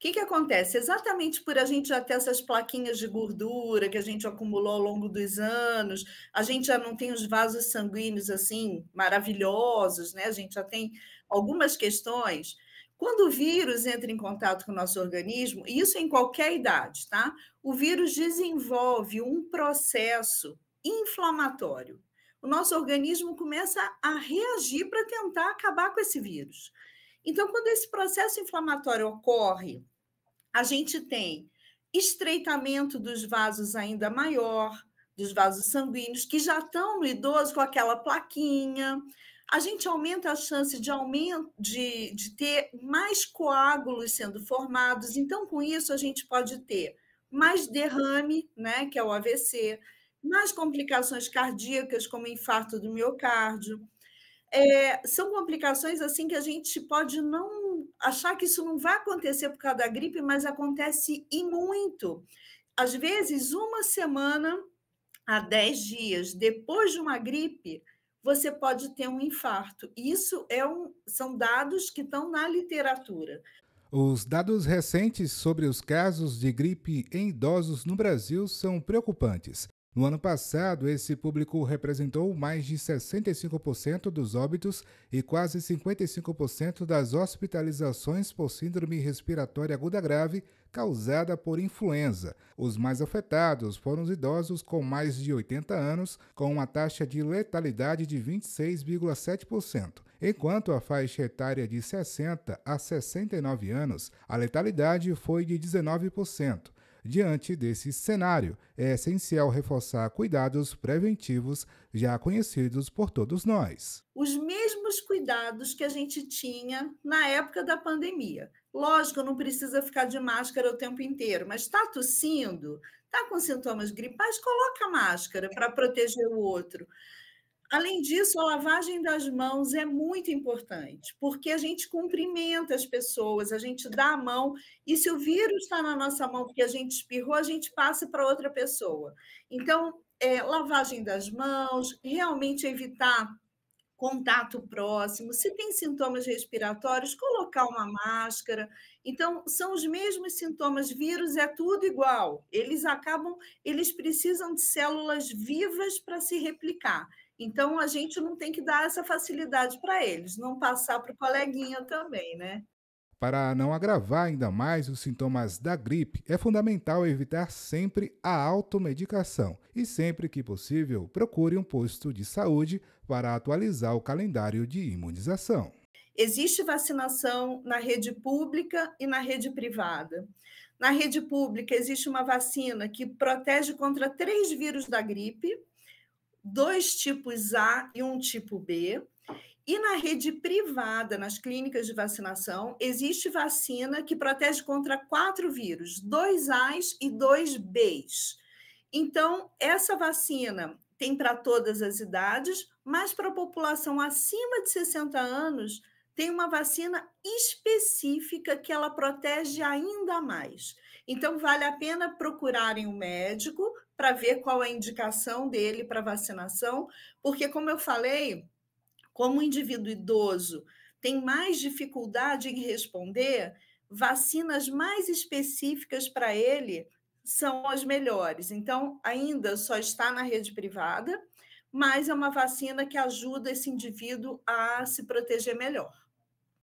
que, que acontece? Exatamente por a gente já ter essas plaquinhas de gordura que a gente acumulou ao longo dos anos, a gente já não tem os vasos sanguíneos assim maravilhosos, né? A gente já tem algumas questões. Quando o vírus entra em contato com o nosso organismo, e isso em qualquer idade, tá? O vírus desenvolve um processo inflamatório. O nosso organismo começa a reagir para tentar acabar com esse vírus. Então, quando esse processo inflamatório ocorre, a gente tem estreitamento dos vasos ainda maior, dos vasos sanguíneos, que já estão no idoso com aquela plaquinha. A gente aumenta a chance de aumento de, de ter mais coágulos sendo formados. Então, com isso, a gente pode ter mais derrame, né, que é o AVC, mais complicações cardíacas, como infarto do miocárdio é, são complicações assim que a gente pode não achar que isso não vai acontecer por causa da gripe, mas acontece e muito. Às vezes, uma semana a dez dias depois de uma gripe, você pode ter um infarto. Isso é um, são dados que estão na literatura. Os dados recentes sobre os casos de gripe em idosos no Brasil são preocupantes. No ano passado, esse público representou mais de 65% dos óbitos e quase 55% das hospitalizações por síndrome respiratória aguda grave causada por influenza. Os mais afetados foram os idosos com mais de 80 anos, com uma taxa de letalidade de 26,7%, enquanto a faixa etária de 60 a 69 anos, a letalidade foi de 19%. Diante desse cenário, é essencial reforçar cuidados preventivos já conhecidos por todos nós. Os mesmos cuidados que a gente tinha na época da pandemia. Lógico, não precisa ficar de máscara o tempo inteiro, mas está tossindo, está com sintomas gripais, coloca máscara para proteger o outro. Além disso, a lavagem das mãos é muito importante, porque a gente cumprimenta as pessoas, a gente dá a mão, e se o vírus está na nossa mão porque a gente espirrou, a gente passa para outra pessoa. Então, é, lavagem das mãos, realmente evitar contato próximo, se tem sintomas respiratórios, colocar uma máscara. Então, são os mesmos sintomas, vírus é tudo igual. Eles acabam, eles precisam de células vivas para se replicar. Então, a gente não tem que dar essa facilidade para eles, não passar para o coleguinha também, né? Para não agravar ainda mais os sintomas da gripe, é fundamental evitar sempre a automedicação e, sempre que possível, procure um posto de saúde para atualizar o calendário de imunização. Existe vacinação na rede pública e na rede privada. Na rede pública, existe uma vacina que protege contra três vírus da gripe, dois tipos A e um tipo B. E na rede privada, nas clínicas de vacinação, existe vacina que protege contra quatro vírus, dois A's e dois B's. Então, essa vacina tem para todas as idades, mas para a população acima de 60 anos, tem uma vacina específica que ela protege ainda mais. Então, vale a pena procurarem um médico para ver qual é a indicação dele para vacinação, porque, como eu falei, como o indivíduo idoso tem mais dificuldade em responder, vacinas mais específicas para ele são as melhores. Então, ainda só está na rede privada, mas é uma vacina que ajuda esse indivíduo a se proteger melhor.